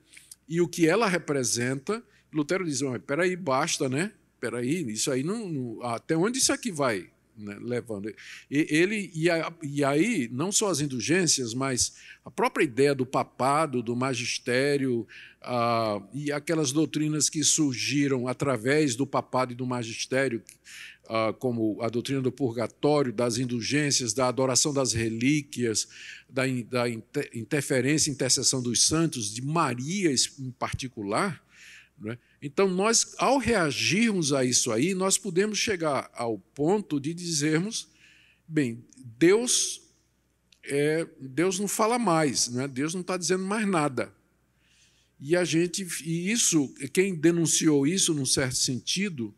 e o que ela representa. Lutero diz: peraí, basta, né? espera aí, isso aí não, não, até onde isso aqui vai né, levando? E, ele e, a, e, aí não só as indulgências, mas a própria ideia do papado, do magistério a, e aquelas doutrinas que surgiram através do papado e do magistério, a, como a doutrina do purgatório, das indulgências, da adoração das relíquias, da, in, da inter, interferência, intercessão dos santos, de Maria em particular né? Então, nós, ao reagirmos a isso aí, nós podemos chegar ao ponto de dizermos: bem, Deus é, Deus não fala mais, né? Deus não está dizendo mais nada. E a gente, e isso, quem denunciou isso num certo sentido,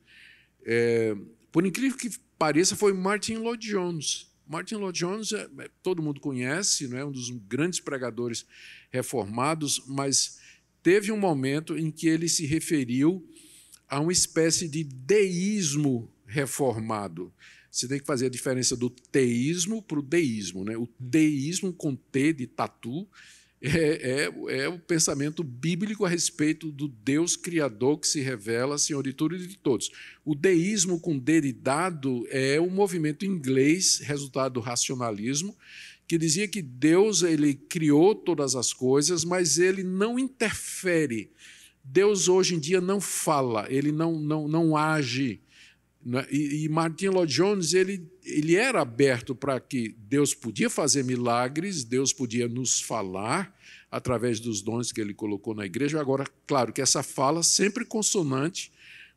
é, por incrível que pareça, foi Martin Lloyd Jones. Martin Lloyd Jones, é, é, todo mundo conhece, não é um dos grandes pregadores reformados, mas teve um momento em que ele se referiu a uma espécie de deísmo reformado. Você tem que fazer a diferença do teísmo para o deísmo. Né? O deísmo hum. com T de tatu, é, é, é, o pensamento bíblico a respeito do Deus Criador que se revela Senhor de tudo e de todos. O deísmo com D de dado é o um movimento inglês, resultado do racionalismo, que dizia que Deus ele criou todas as coisas, mas ele não interfere. Deus hoje em dia não fala, ele não, não, não age. Né? E, e Martin Lloyd Jones ele, ele era aberto para que Deus podia fazer milagres, Deus podia nos falar através dos dons que ele colocou na igreja. Agora, claro que essa fala sempre consonante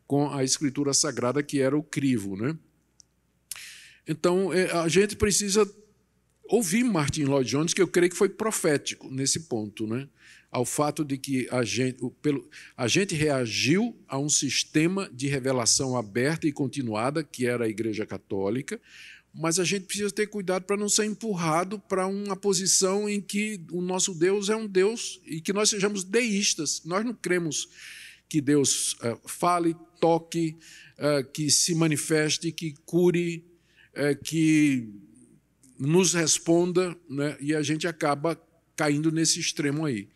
com a escritura sagrada que era o crivo, né? Então, é, a gente precisa ouvi Martin Lloyd Jones, que eu creio que foi profético nesse ponto, né? ao fato de que a gente, pelo, a gente reagiu a um sistema de revelação aberta e continuada, que era a Igreja Católica, mas a gente precisa ter cuidado para não ser empurrado para uma posição em que o nosso Deus é um Deus e que nós sejamos deístas. Nós não cremos que Deus eh, fale, toque, eh, que se manifeste, que cure, eh, que nos responda, né? e a gente acaba caindo nesse extremo aí.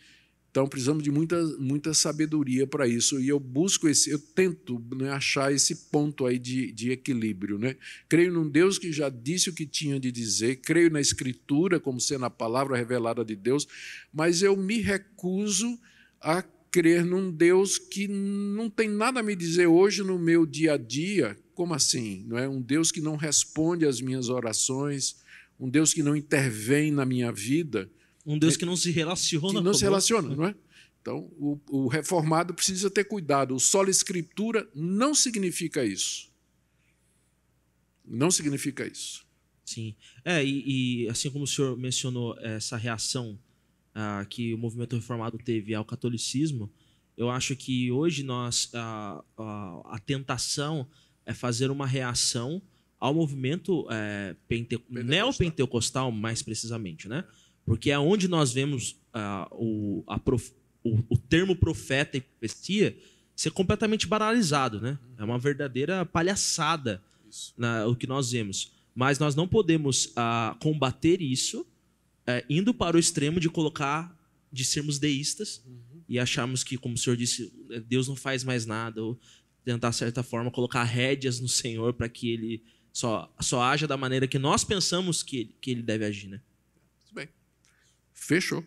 Então precisamos de muita, muita sabedoria para isso. E eu busco esse, eu tento né, achar esse ponto aí de, de equilíbrio. Né? Creio num Deus que já disse o que tinha de dizer, creio na Escritura como sendo a palavra revelada de Deus, mas eu me recuso a crer num Deus que não tem nada a me dizer hoje no meu dia a dia. Como assim? Não é um Deus que não responde às minhas orações um Deus que não intervém na minha vida. Um Deus né, que não se relaciona. Que não se relaciona, né? não é? Então, o, o, reformado precisa ter cuidado. O solo escritura não significa isso. Não significa isso. Sim. É, e, e assim como o senhor mencionou essa reação ah, que o movimento reformado teve ao catolicismo, eu acho que hoje nós ah, ah, a tentação é fazer uma reação ao movimento é, pente... neopentecostal, mais precisamente, né? Porque é onde nós vemos uh, o, prof... o, o, termo profeta e profecia ser completamente banalizado, né? É uma verdadeira palhaçada na, né, o que nós vemos. Mas nós não podemos uh, combater isso uh, indo para o extremo de colocar, de sermos deístas uhum. e acharmos que, como o senhor disse, Deus não faz mais nada, ou tentar, de certa forma, colocar rédeas no Senhor para que ele só, só haja da maneira que nós pensamos que, que ele deve agir, né? Tudo bem. Fechou.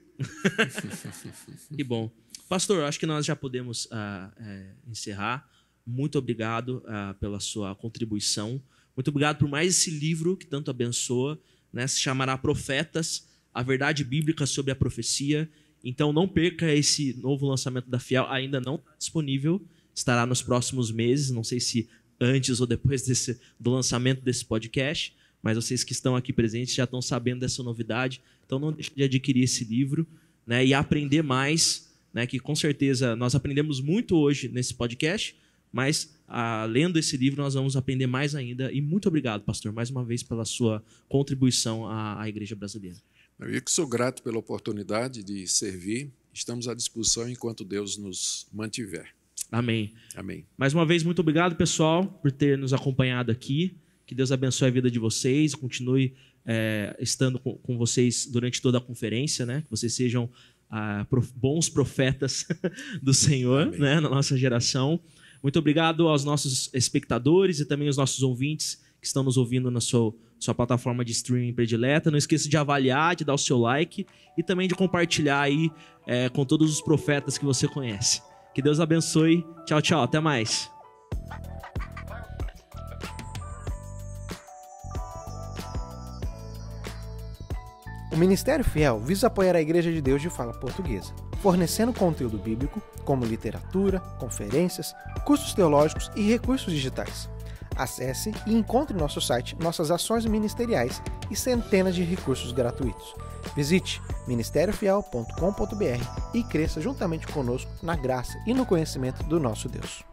que bom. Pastor, acho que nós já podemos uh, é, encerrar. Muito obrigado uh, pela sua contribuição. Muito obrigado por mais esse livro que tanto abençoa. Né? Se chamará Profetas, a verdade bíblica sobre a profecia. Então não perca esse novo lançamento da Fiel. Ainda não está disponível. Estará nos próximos meses. Não sei se antes ou depois desse, do lançamento desse podcast, mas vocês que estão aqui presentes já estão sabendo dessa novidade. Então não deixe de adquirir esse livro né, e aprender mais, né, que com certeza nós aprendemos muito hoje nesse podcast, mas ah, lendo esse livro nós vamos aprender mais ainda. E muito obrigado, pastor, mais uma vez pela sua contribuição à, à Igreja Brasileira. Eu que sou grato pela oportunidade de servir. Estamos à disposição enquanto Deus nos mantiver. Amém. Amém. Mais uma vez, muito obrigado, pessoal, por ter nos acompanhado aqui. Que Deus abençoe a vida de vocês, continue é, estando com, com, vocês durante toda a conferência, né? Que vocês sejam ah, prof, bons profetas do Senhor, né? Na nossa geração. Muito obrigado aos nossos espectadores e também aos nossos ouvintes que estão nos ouvindo na sua, sua plataforma de streaming predileta. Não esqueça de avaliar, de dar o seu like e também de compartilhar aí é, com todos os profetas que você conhece. Que Deus abençoe. Tchau, tchau. Até mais. O Ministério Fiel visa apoiar a Igreja de Deus de fala portuguesa, fornecendo conteúdo bíblico, como literatura, conferências, cursos teológicos e recursos digitais. Acesse e encontre nosso site, nossas ações ministeriais e centenas de recursos gratuitos. Visite ministériofiel.com.br e cresça juntamente conosco na graça e no conhecimento do nosso Deus.